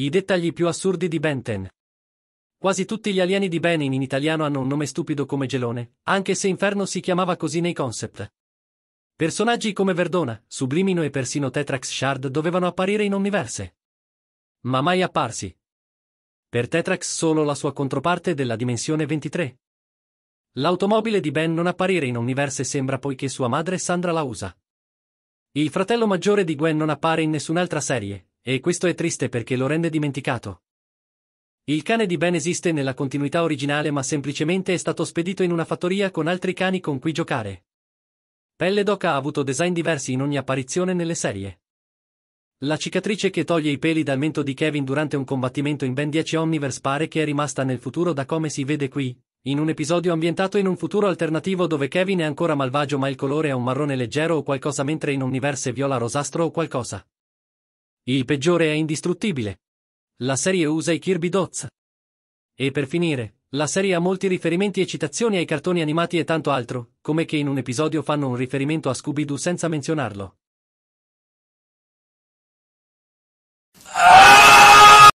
I dettagli più assurdi di Benten. Quasi tutti gli alieni di Benin in italiano hanno un nome stupido come Gelone, anche se Inferno si chiamava così nei concept. Personaggi come Verdona, Sublimino e persino Tetrax Shard dovevano apparire in Omniverse. Ma mai apparsi. Per Tetrax solo la sua controparte della dimensione 23. L'automobile di Ben non apparire in Omniverse sembra poiché sua madre Sandra la usa. Il fratello maggiore di Gwen non appare in nessun'altra serie, e questo è triste perché lo rende dimenticato. Il cane di Ben esiste nella continuità originale ma semplicemente è stato spedito in una fattoria con altri cani con cui giocare. Pelle Doc ha avuto design diversi in ogni apparizione nelle serie. La cicatrice che toglie i peli dal mento di Kevin durante un combattimento in Ben 10 Omniverse pare che è rimasta nel futuro da come si vede qui, in un episodio ambientato in un futuro alternativo dove Kevin è ancora malvagio ma il colore è un marrone leggero o qualcosa mentre in Omniverse viola rosastro o qualcosa. Il peggiore è indistruttibile. La serie usa i Kirby Dots. E per finire, la serie ha molti riferimenti e citazioni ai cartoni animati e tanto altro, come che in un episodio fanno un riferimento a Scooby-Doo senza menzionarlo.